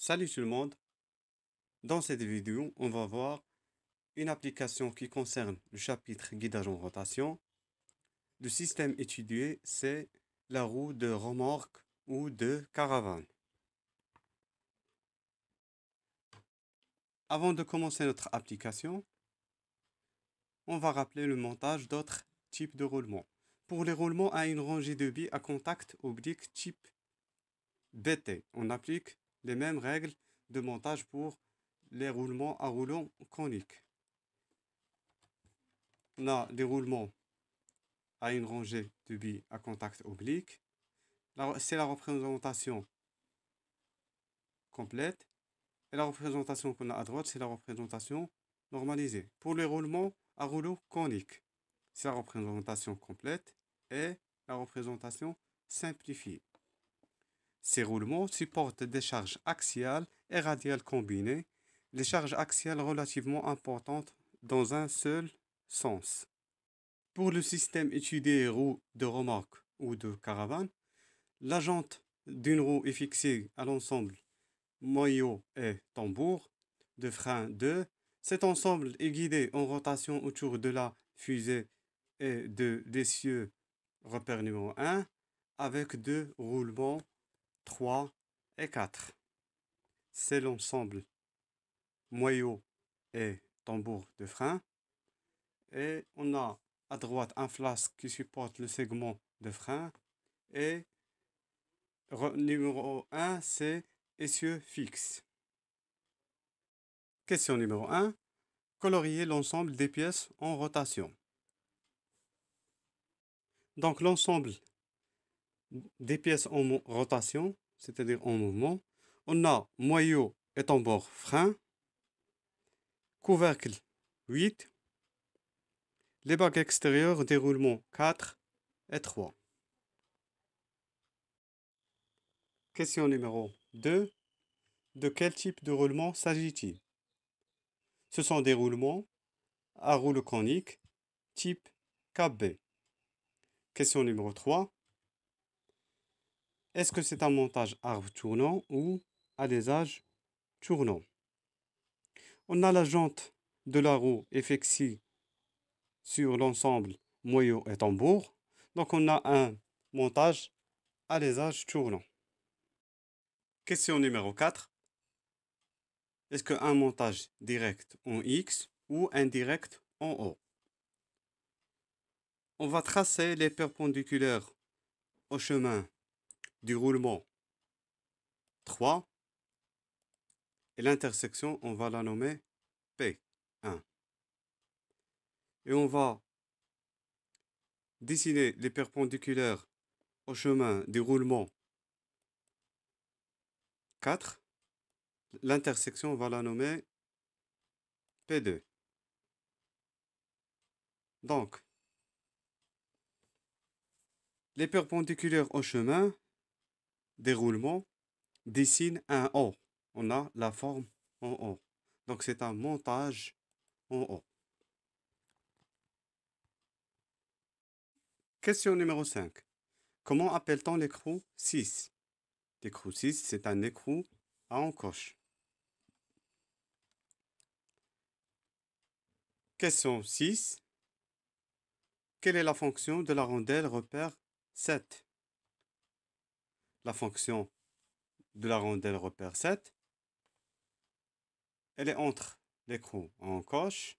Salut tout le monde Dans cette vidéo, on va voir une application qui concerne le chapitre guidage en rotation. Le système étudié, c'est la roue de remorque ou de caravane. Avant de commencer notre application, on va rappeler le montage d'autres types de roulements. Pour les roulements à une rangée de billes à contact oblique type BT, on applique les mêmes règles de montage pour les roulements à rouleaux coniques. On a les roulements à une rangée de billes à contact oblique. C'est la représentation complète. Et la représentation qu'on a à droite, c'est la représentation normalisée. Pour les roulements à rouleaux coniques, c'est la représentation complète et la représentation simplifiée. Ces roulements supportent des charges axiales et radiales combinées, les charges axiales relativement importantes dans un seul sens. Pour le système étudié roue de remorque ou de caravane, la jante d'une roue est fixée à l'ensemble moyau et tambour de frein 2. Cet ensemble est guidé en rotation autour de la fusée et de l'essieu repère numéro 1 avec deux roulements 3 et 4. C'est l'ensemble moyau et tambour de frein. Et on a à droite un flasque qui supporte le segment de frein. Et numéro 1, c'est essieu fixe. Question numéro 1. Colorier l'ensemble des pièces en rotation. Donc l'ensemble des pièces en rotation, c'est-à-dire en mouvement. On a moyau et tambour frein, couvercle 8, les bagues extérieures déroulement 4 et 3. Question numéro 2. De quel type de roulement s'agit-il Ce sont des roulements à roule chronique type KB. Question numéro 3. Est-ce que c'est un montage arbre tournant ou à des âges On a la jante de la roue effectuée sur l'ensemble moyeu et tambour. Donc on a un montage à tournant. tournant. Question numéro 4. Est-ce qu'un montage direct en X ou indirect en O On va tracer les perpendiculaires au chemin du roulement. 3. Et l'intersection, on va la nommer P1. Et on va dessiner les perpendiculaires au chemin du roulement 4. L'intersection, on va la nommer P2. Donc, les perpendiculaires au chemin, déroulement dessine un O. On a la forme en O. Donc c'est un montage en O. Question numéro 5. Comment appelle-t-on l'écrou 6 L'écrou 6, c'est un écrou à encoche. Question 6. Quelle est la fonction de la rondelle repère 7 la fonction de la rondelle repère 7. Elle est entre l'écrou en coche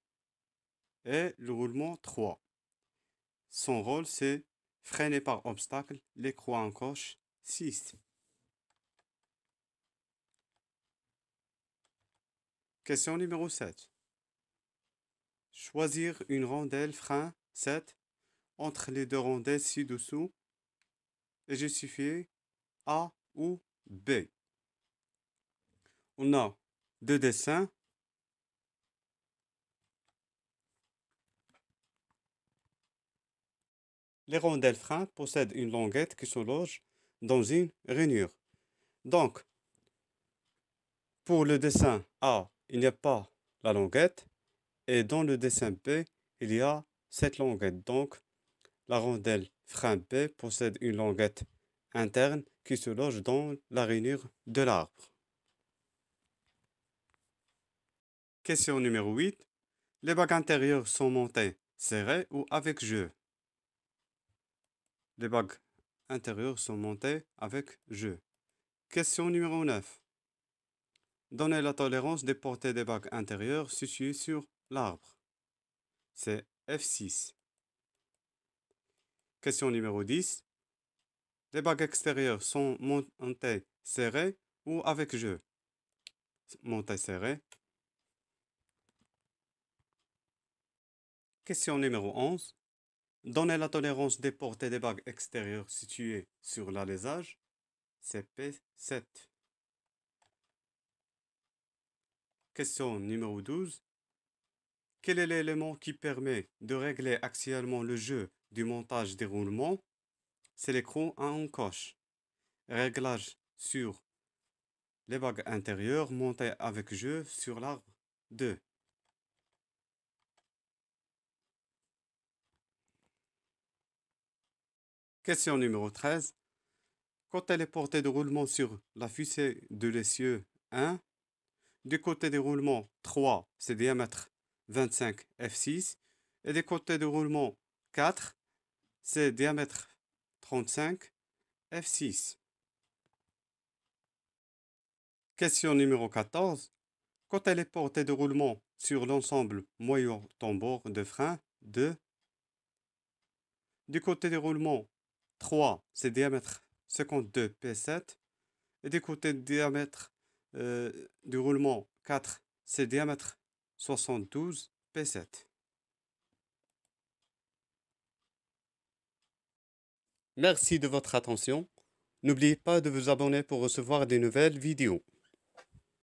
et le roulement 3. Son rôle, c'est freiner par obstacle l'écrou en coche 6. Question numéro 7. Choisir une rondelle frein 7 entre les deux rondelles ci-dessous et justifier a ou B. On a deux dessins. Les rondelles freins possèdent une languette qui se loge dans une rainure. Donc, pour le dessin A, il n'y a pas la languette. Et dans le dessin B, il y a cette languette. Donc, la rondelle frein B possède une languette interne qui se loge dans la rainure de l'arbre. Question numéro 8. Les bagues intérieures sont montées serrées ou avec jeu Les bagues intérieures sont montées avec jeu. Question numéro 9. Donnez la tolérance des portées des bagues intérieures situées sur l'arbre. C'est F6. Question numéro 10. Les bagues extérieures sont montées serrées ou avec jeu. Montées serrées. Question numéro 11. Donnez la tolérance des portées des bagues extérieures situées sur l'alésage. CP7. Question numéro 12. Quel est l'élément qui permet de régler axialement le jeu du montage des roulements c'est l'écran à encoche. Réglage sur les bagues intérieures montées avec jeu sur l'arbre 2. Question numéro 13. Côté elle est portée de roulement sur la fusée de l'essieu 1, du côté de roulement 3, c'est diamètre 25 F6, et du côté de roulement 4, c'est diamètre 35, F6. Question numéro 14. Quand elle est portée de roulement sur l'ensemble moyeu tambour de frein 2. du côté de roulement 3, c'est diamètre 52 P7 et du côté de diamètre euh, du roulement 4, c'est diamètre 72 P7. Merci de votre attention. N'oubliez pas de vous abonner pour recevoir des nouvelles vidéos.